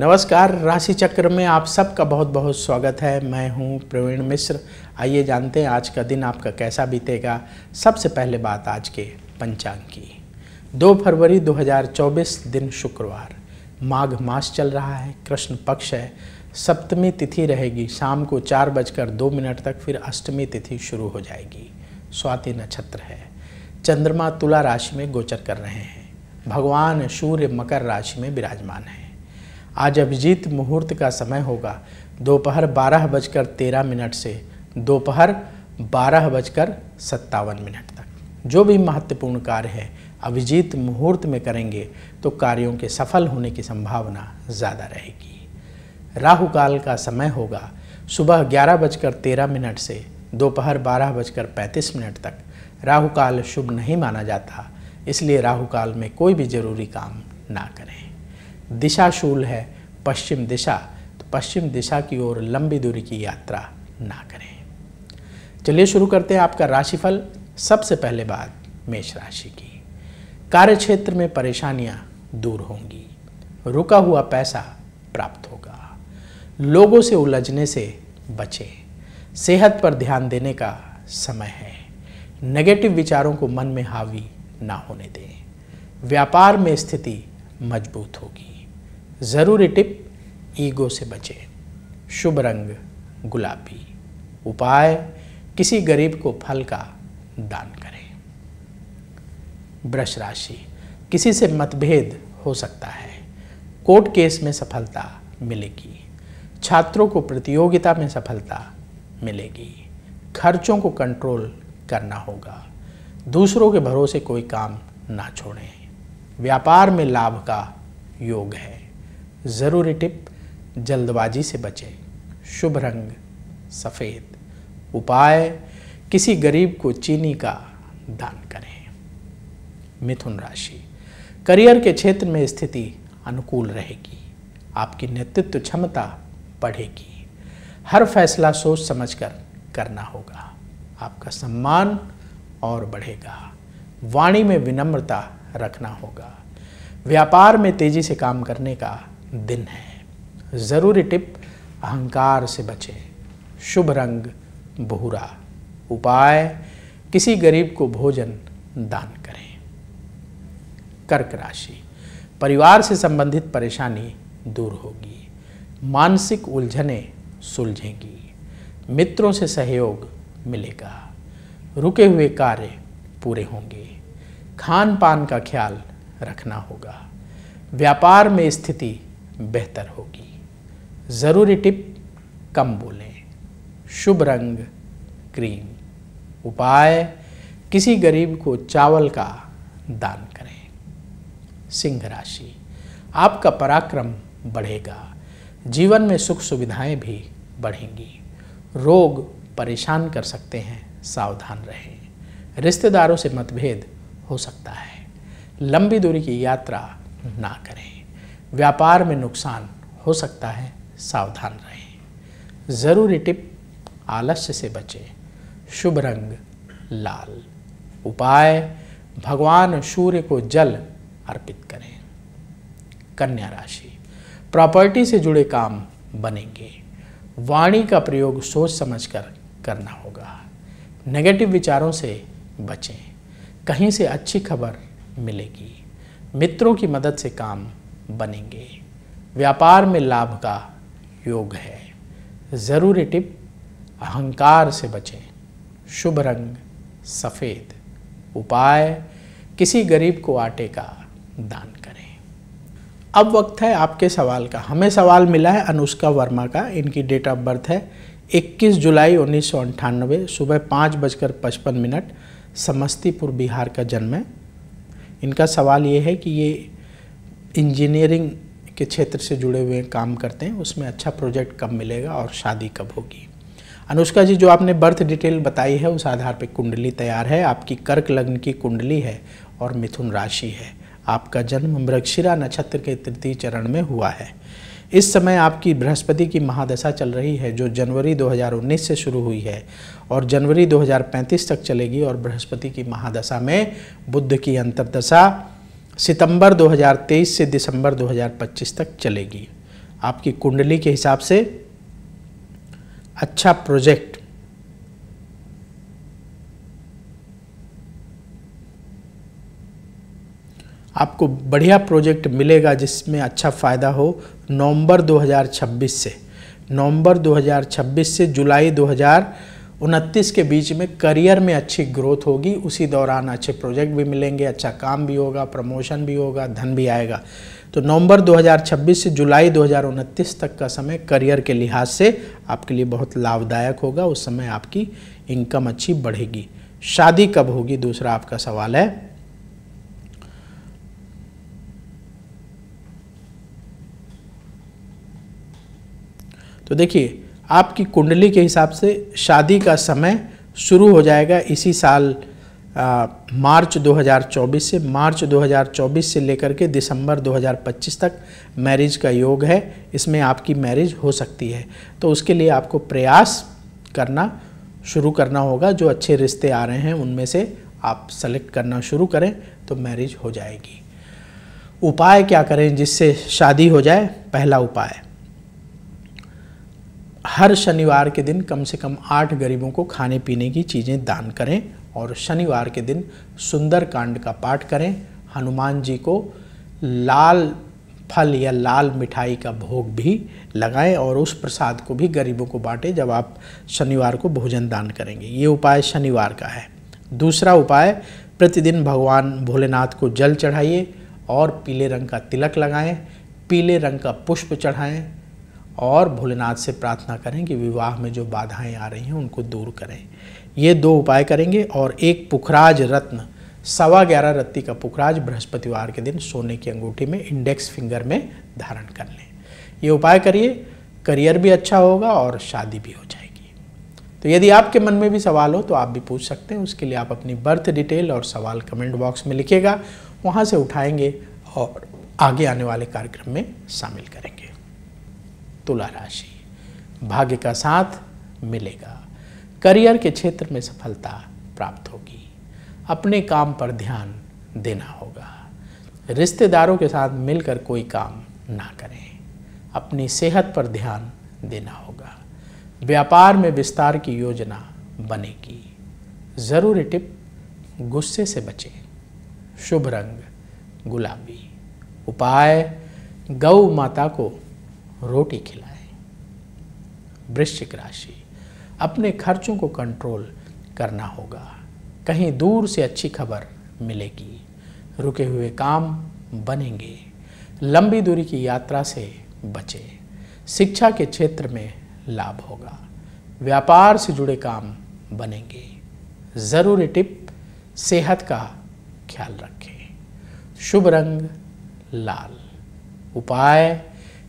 नमस्कार राशि चक्र में आप सबका बहुत बहुत स्वागत है मैं हूं प्रवीण मिश्र आइए जानते हैं आज का दिन आपका कैसा बीतेगा सबसे पहले बात आज के पंचांग की दो फरवरी 2024 दिन शुक्रवार माघ मास चल रहा है कृष्ण पक्ष है सप्तमी तिथि रहेगी शाम को चार बजकर दो मिनट तक फिर अष्टमी तिथि शुरू हो जाएगी स्वाति नक्षत्र है चंद्रमा तुला राशि में गोचर कर रहे हैं भगवान सूर्य मकर राशि में विराजमान है आज अभिजीत मुहूर्त का समय होगा दोपहर बारह बजकर तेरह मिनट से दोपहर बारह बजकर सत्तावन मिनट तक जो भी महत्वपूर्ण कार्य है अभिजीत मुहूर्त में करेंगे तो कार्यों के सफल होने की संभावना ज़्यादा रहेगी राहु काल का समय होगा सुबह ग्यारह बजकर तेरह मिनट से दोपहर बारह बजकर पैंतीस मिनट तक राहु काल शुभ नहीं माना जाता इसलिए राहु काल में कोई भी ज़रूरी काम ना करें दिशाशूल है पश्चिम दिशा तो पश्चिम दिशा की ओर लंबी दूरी की यात्रा ना करें चलिए शुरू करते हैं आपका राशिफल सबसे पहले बात मेष राशि की कार्य क्षेत्र में परेशानियां दूर होंगी रुका हुआ पैसा प्राप्त होगा लोगों से उलझने से बचें सेहत पर ध्यान देने का समय है नेगेटिव विचारों को मन में हावी ना होने दें व्यापार में स्थिति मजबूत होगी ज़रूरी टिप ईगो से बचें शुभ रंग गुलाबी उपाय किसी गरीब को फल का दान करें वृष राशि किसी से मतभेद हो सकता है कोर्ट केस में सफलता मिलेगी छात्रों को प्रतियोगिता में सफलता मिलेगी खर्चों को कंट्रोल करना होगा दूसरों के भरोसे कोई काम ना छोड़ें व्यापार में लाभ का योग है ज़रूरी टिप जल्दबाजी से बचें शुभ रंग सफ़ेद उपाय किसी गरीब को चीनी का दान करें मिथुन राशि करियर के क्षेत्र में स्थिति अनुकूल रहेगी आपकी नेतृत्व क्षमता बढ़ेगी हर फैसला सोच समझकर करना होगा आपका सम्मान और बढ़ेगा वाणी में विनम्रता रखना होगा व्यापार में तेजी से काम करने का दिन है ज़रूरी टिप अहंकार से बचें शुभ रंग भूरा उपाय किसी गरीब को भोजन दान करें कर्क राशि परिवार से संबंधित परेशानी दूर होगी मानसिक उलझने सुलझेंगी मित्रों से सहयोग मिलेगा रुके हुए कार्य पूरे होंगे खान पान का ख्याल रखना होगा व्यापार में स्थिति बेहतर होगी ज़रूरी टिप कम बोलें शुभ रंग क्रीम उपाय किसी गरीब को चावल का दान करें सिंह राशि आपका पराक्रम बढ़ेगा जीवन में सुख सुविधाएं भी बढ़ेंगी रोग परेशान कर सकते हैं सावधान रहें रिश्तेदारों से मतभेद हो सकता है लंबी दूरी की यात्रा ना करें व्यापार में नुकसान हो सकता है सावधान रहें ज़रूरी टिप आलस्य से बचें शुभ रंग लाल उपाय भगवान सूर्य को जल अर्पित करें कन्या राशि प्रॉपर्टी से जुड़े काम बनेंगे वाणी का प्रयोग सोच समझकर करना होगा नेगेटिव विचारों से बचें कहीं से अच्छी खबर मिलेगी मित्रों की मदद से काम बनेंगे व्यापार में लाभ का योग है ज़रूरी टिप अहंकार से बचें शुभ रंग सफ़ेद उपाय किसी गरीब को आटे का दान करें अब वक्त है आपके सवाल का हमें सवाल मिला है अनुष्का वर्मा का इनकी डेट ऑफ बर्थ है 21 जुलाई उन्नीस सुबह पाँच बजकर पचपन मिनट समस्तीपुर बिहार का जन्म है इनका सवाल ये है कि ये इंजीनियरिंग के क्षेत्र से जुड़े हुए काम करते हैं उसमें अच्छा प्रोजेक्ट कब मिलेगा और शादी कब होगी अनुष्का जी जो आपने बर्थ डिटेल बताई है उस आधार पर कुंडली तैयार है आपकी कर्क लग्न की कुंडली है और मिथुन राशि है आपका जन्म मृक्षिरा नक्षत्र के तृतीय चरण में हुआ है इस समय आपकी बृहस्पति की महादशा चल रही है जो जनवरी 2019 से शुरू हुई है और जनवरी 2035 तक चलेगी और बृहस्पति की महादशा में बुद्ध की अंतरदशा सितंबर 2023 से दिसंबर 2025 तक चलेगी आपकी कुंडली के हिसाब से अच्छा प्रोजेक्ट आपको बढ़िया प्रोजेक्ट मिलेगा जिसमें अच्छा फ़ायदा हो नवंबर 2026 से नवंबर 2026 से जुलाई उनतीस के बीच में करियर में अच्छी ग्रोथ होगी उसी दौरान अच्छे प्रोजेक्ट भी मिलेंगे अच्छा काम भी होगा प्रमोशन भी होगा धन भी आएगा तो नवंबर 2026 से जुलाई 2029 तक का समय करियर के लिहाज से आपके लिए बहुत लाभदायक होगा उस समय आपकी इनकम अच्छी बढ़ेगी शादी कब होगी दूसरा आपका सवाल है तो देखिए आपकी कुंडली के हिसाब से शादी का समय शुरू हो जाएगा इसी साल आ, मार्च 2024 से मार्च 2024 से लेकर के दिसंबर 2025 तक मैरिज का योग है इसमें आपकी मैरिज हो सकती है तो उसके लिए आपको प्रयास करना शुरू करना होगा जो अच्छे रिश्ते आ रहे हैं उनमें से आप सेलेक्ट करना शुरू करें तो मैरिज हो जाएगी उपाय क्या करें जिससे शादी हो जाए पहला उपाय हर शनिवार के दिन कम से कम आठ गरीबों को खाने पीने की चीज़ें दान करें और शनिवार के दिन सुंदर कांड का पाठ करें हनुमान जी को लाल फल या लाल मिठाई का भोग भी लगाएं और उस प्रसाद को भी गरीबों को बांटें जब आप शनिवार को भोजन दान करेंगे ये उपाय शनिवार का है दूसरा उपाय प्रतिदिन भगवान भोलेनाथ को जल चढ़ाइए और पीले रंग का तिलक लगाएं पीले रंग का पुष्प चढ़ाएं और भोलेनाथ से प्रार्थना करें कि विवाह में जो बाधाएं आ रही हैं उनको दूर करें ये दो उपाय करेंगे और एक पुखराज रत्न सवा ग्यारह रत्ती का पुखराज बृहस्पतिवार के दिन सोने की अंगूठी में इंडेक्स फिंगर में धारण कर लें ये उपाय करिए करियर भी अच्छा होगा और शादी भी हो जाएगी तो यदि आपके मन में भी सवाल हो तो आप भी पूछ सकते हैं उसके लिए आप अपनी बर्थ डिटेल और सवाल कमेंट बॉक्स में लिखेगा वहाँ से उठाएंगे और आगे आने वाले कार्यक्रम में शामिल करेंगे तुला राशि भाग्य का साथ मिलेगा करियर के क्षेत्र में सफलता प्राप्त होगी अपने काम पर ध्यान देना होगा रिश्तेदारों के साथ मिलकर कोई काम ना करें अपनी सेहत पर ध्यान देना होगा व्यापार में विस्तार की योजना बनेगी ज़रूरी टिप गुस्से से बचें शुभ रंग गुलाबी उपाय गौ माता को रोटी खिलाए वृश्चिक राशि अपने खर्चों को कंट्रोल करना होगा कहीं दूर से अच्छी खबर मिलेगी रुके हुए काम बनेंगे लंबी दूरी की यात्रा से बचें शिक्षा के क्षेत्र में लाभ होगा व्यापार से जुड़े काम बनेंगे ज़रूरी टिप सेहत का ख्याल रखें शुभ रंग लाल उपाय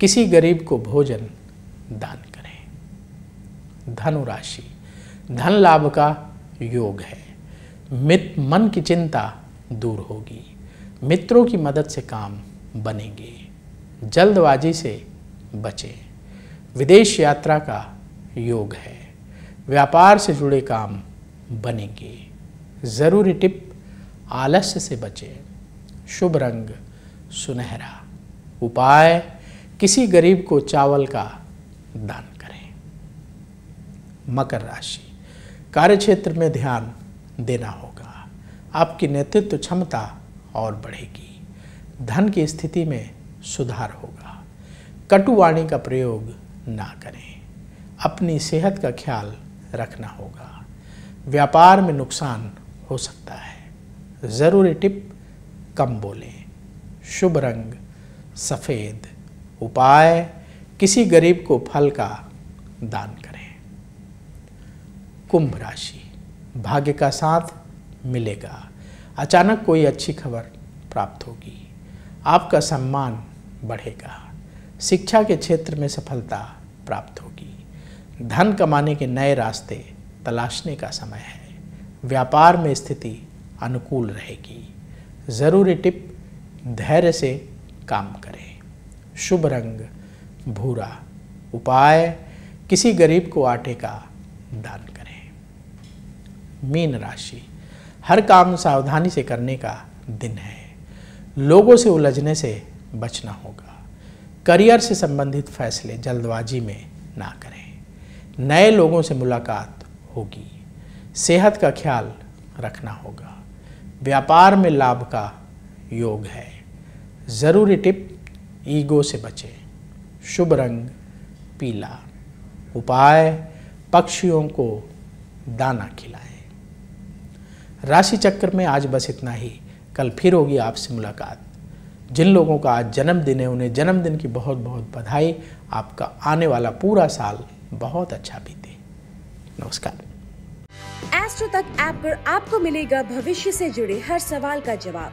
किसी गरीब को भोजन दान करें धनुराशि धन लाभ का योग है मित मन की चिंता दूर होगी मित्रों की मदद से काम बनेंगे जल्दबाजी से बचें विदेश यात्रा का योग है व्यापार से जुड़े काम बनेंगे ज़रूरी टिप आलस्य से बचें शुभ रंग सुनहरा उपाय किसी गरीब को चावल का दान करें मकर राशि कार्य क्षेत्र में ध्यान देना होगा आपकी नेतृत्व क्षमता और बढ़ेगी धन की स्थिति में सुधार होगा कटुवाणी का प्रयोग ना करें अपनी सेहत का ख्याल रखना होगा व्यापार में नुकसान हो सकता है ज़रूरी टिप कम बोलें शुभ रंग सफ़ेद उपाय किसी गरीब को फल का दान करें कुंभ राशि भाग्य का साथ मिलेगा अचानक कोई अच्छी खबर प्राप्त होगी आपका सम्मान बढ़ेगा शिक्षा के क्षेत्र में सफलता प्राप्त होगी धन कमाने के नए रास्ते तलाशने का समय है व्यापार में स्थिति अनुकूल रहेगी ज़रूरी टिप धैर्य से काम करें शुभ रंग भूरा उपाय किसी गरीब को आटे का दान करें मीन राशि हर काम सावधानी से करने का दिन है लोगों से उलझने से बचना होगा करियर से संबंधित फैसले जल्दबाजी में ना करें नए लोगों से मुलाकात होगी सेहत का ख्याल रखना होगा व्यापार में लाभ का योग है ज़रूरी टिप ईगो से बचें शुभ रंग पीला उपाय पक्षियों को दाना खिलाएं राशि चक्र में आज बस इतना ही कल फिर होगी आपसे मुलाकात जिन लोगों का आज जन्मदिन है उन्हें जन्मदिन की बहुत बहुत बधाई आपका आने वाला पूरा साल बहुत अच्छा बीते नमस्कार एस्ट्रो तक ऐप पर आपको मिलेगा भविष्य से जुड़े हर सवाल का जवाब